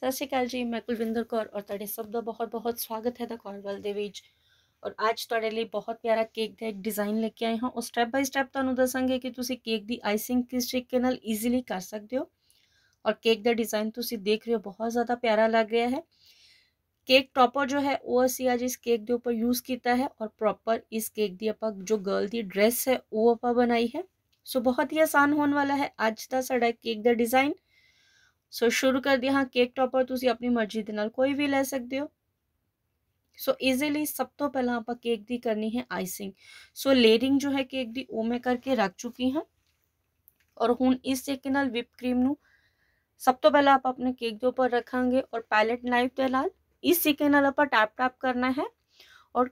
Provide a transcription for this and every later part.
सत श्रीकाल जी मैं कुलविंदर कौर और तेरे सब का बहुत बहुत स्वागत है द कॉरवल देज और अज ते बहुत प्यारा केक का एक डिजाइन लेके आए हाँ और स्टैप बाय स्टैप तू दसेंगे कि तुम केक की आइसिंग किस तरीके ईजीली कर सकते हो और केक का डिजाइन तुम देख रहे हो बहुत ज़्यादा प्यारा लग रहा है केक टॉपर जो है वह असी अज इस केक के उपर यूज किया है और प्रॉपर इस केक की आप जो गर्ल की ड्रैस है वह आप बनाई है सो बहुत ही आसान होने वाला है अज का साढ़ा केक का डिजाइन सो so, शुरू कर दिया हाँ केक टॉपर तुम अपनी मर्जी के नाल कोई भी ले सकते हो सो so, ईजीली सब तो पहला आप केक की करनी है आइसिंग सो so, लेयरिंग जो है केक की वो मैं करके रख चुकी हाँ और हूँ इस केक विप क्रीम न सब तो पहला आप अपने केक के ऊपर रखेंगे और पैलेट नाइफ के नाल इस सीके नाल आप टैप टैप करना है और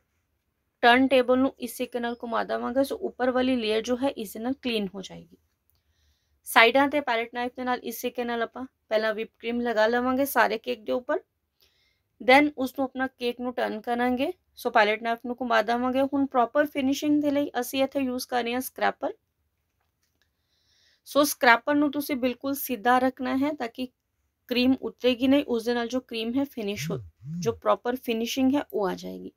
टर्न टेबल न इस सीके घुमा देवगा सो ऊपर वाली लेयर जो है इस क्लीन हो जाएगी साइडा तो पैलेट नाइफ के न इस तरीके आप पहला विप क्रीम लगा लवेंगे सारे केक के उपर दैन उस अपना केक न टर्न करा सो पायलट नाइफ न घुमा देवे हूँ प्रॉपर फिनिशिंग असं इतने यूज कर रहे हैं स्क्रैपर सो स्क्रैपर तुम्हें बिल्कुल सीधा रखना है ताकि क्रीम उतरेगी नहीं उस जो क्रीम है फिनिश हो जो प्रॉपर फिनिशिंग है वह आ जाएगी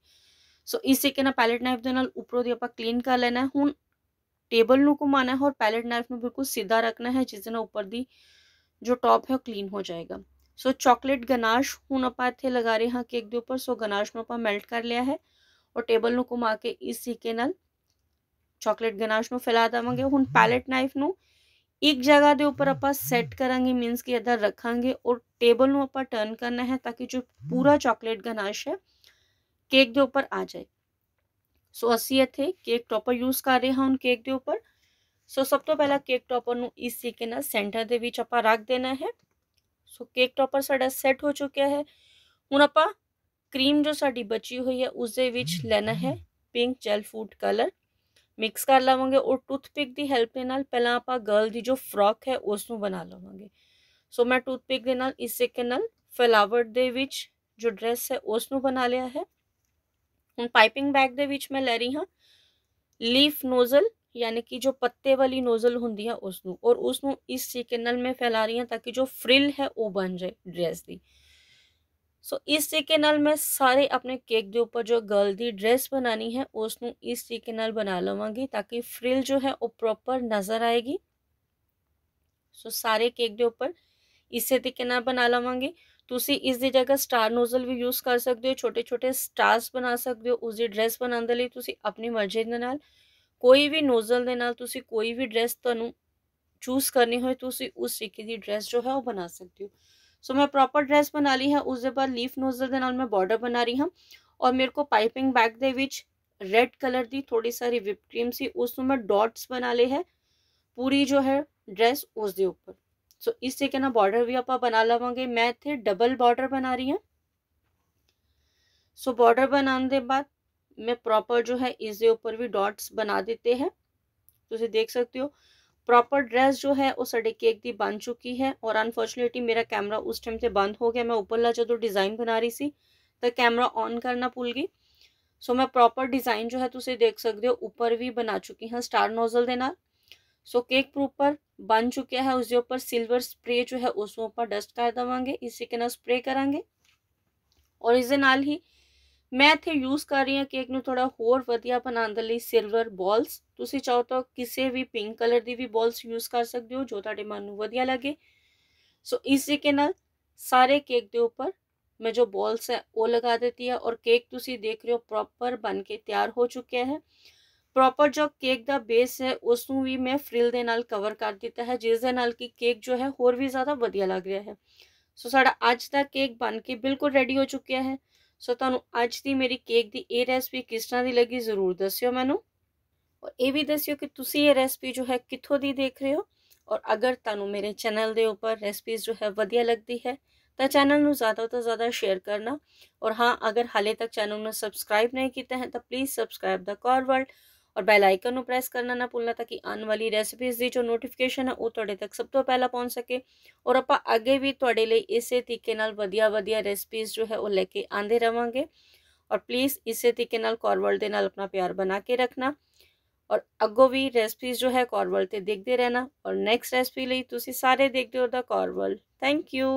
सो इस तरीके पैलेट नाइफ के उपरों की आप क्लीन कर लेना हूँ टेबल न घुमाना है और पैलेट नाइफ में बिल्कुल सीधा रखना है जिस दिन ऊपर दी जो टॉप है क्लीन हो जाएगा सो चॉकलेट गनाश हूँ अपा इतने लगा रहे हाँ केक के ऊपर सो गनाश में अपना मेल्ट कर लिया है और टेबल न घुमा के इस सीके न चॉकलेट गनाश में फैला देवे हूँ हम्म। पैलेट नाइफ न एक जगह के उपर आप सैट करा मीनस कि इधर रखा और टेबल न टर्न करना है ताकि जो पूरा चॉकलेट गनाश है केक के ऊपर आ जाए सो असी इतने केक टॉपर यूज़ कर रहे हैं हम केक के उपर सो सब तो पहला केक टॉपर इस तरीके सेंटर के रख देना है सो केक टॉपर साढ़ा सैट हो चुका है हूँ आप क्रीम जो सा बची हुई है उस लेना है pink gel food colour mix कर लवोंगे और टूथपिक की हैल्प के नाल पहला आप गर्ल की जो फ्रॉक है उसनों बना लवोंगे सो मैं टूथपिक के इस तरीके फ्लावर जो ड्रैस है उसनों बना लिया है हूँ पाइपिंग बैग के मैं लै रही हाँ लीफ नोजल यानी कि जो पत्ते वाली नोजल होंगी है उसनों और उसनों इस तरीके मैं फैला रही हूँ ताकि जो फ्रिल है वह बन जाए ड्रेस की सो so, इस तरीके मैं सारे अपने केक के ऊपर जो गर्ल की ड्रेस बनानी है उसनों इस तरीके बना लवागी ताकि फ्रिल जो है वह प्रोपर नज़र आएगी सो so, सारे केक के ऊपर इस तरीके बना लवेंगे तुम इस जगह स्टार नोजल भी यूज कर सकते हो छोटे छोटे स्टार्स बना सकते हो उसकी ड्रैस बनाने लिए अपनी मर्जी के नाल कोई भी नोजल के नाल कोई भी ड्रैस तुम चूज करनी हो उस तरीके की ड्रैस जो है वह बना सकते हो सो मैं प्रॉपर ड्रैस बना ली है उसके लीफ नोजल के मैं बॉर्डर बना रही हाँ और मेरे को पाइपिंग बैग के रेड कलर की थोड़ी सारी विप क्रीम से उस मैं डॉट्स बना ले है पूरी जो है ड्रैस उसके ऊपर सो इस तरीके ना बॉर्डर भी आप बना लवोंगे मैं इतने डबल बॉर्डर बना रही हूँ सो बॉर्डर बनाने के बाद मैं प्रॉपर जो है इस ऊपर भी डॉट्स बना देते हैं तुम तो देख सकते हो प्रॉपर ड्रेस जो है वो साढ़े केक की बन चुकी है और अनफॉर्चुनेटली मेरा कैमरा उस टाइम से बंद हो गया मैं ऊपरला जो डिज़ाइन बना रही थी तो कैमरा ऑन करना भूल गई सो मैं प्रॉपर डिज़ाइन जो है तुम तो देख सकते हो ऊपर भी बना चुकी हाँ स्टार नोजल के नाल सो केक प्रॉपर बन चुका है उसके ऊपर सिल्वर स्प्रे जो है उसके ऊपर डस्ट कर देवे इसी के ना स्प्रे करा और इस ही मैं इतने तो यूज़ कर रही हूँ केक न थोड़ा होर वधिया बनाने लिए सिल्वर बॉल्स तुम चाहो तो किसी भी पिंक कलर की भी बॉल्स यूज़ कर सकते हो जो ताे मन वी लगे सो इस तरीके सारे केक के उपर मैं जो बॉल्स है वह लगा देती है और केक तुम देख रहे हो प्रॉपर बन के तैयार हो चुका है प्रॉपर जो केक का बेस है उसू भी मैं फ्रिल के नाल कवर कर दिता है जिस कि केक जो है होर भी ज़्यादा वजिया लग रहा है सो सा अज का केक बन के बिल्कुल रेडी हो चुका है सो तू अज की मेरी केक की यह रैसपी किस तरह की लगी जरूर दस्यो मैं और ये भी दस्यो कि तुम ये रैसपी जो है कितों की देख रहे हो और अगर तुम मेरे चैनल के उपर रैसपीज़ जो है वजिया लगती है तो चैनल में ज़्यादा तो ज़्यादा शेयर करना और हाँ अगर हाले तक चैनल में सबसक्राइब नहीं किया है तो please subscribe the car world और बैल आइकन प्रेस करना ना भूलना ताकि आने वाली रैसपीज़ की जो नोटिफिकेशन है वो थोड़े तक सब तो पहला पहुँच सके और आप अगे भी थोड़े लिए इस तरीके वधिया वधिया रेसिपीज़ जो है वह लैके आते रहेंगे और प्लीज़ इस तरीके कॉरवर्ल्ड के अपना प्यार बना के रखना और अगों भी रैसपीज़ जो है कॉरवर्ल्ड देखते रहना और नैक्सट रैसपी लिए सारे देखते हो द थैंक यू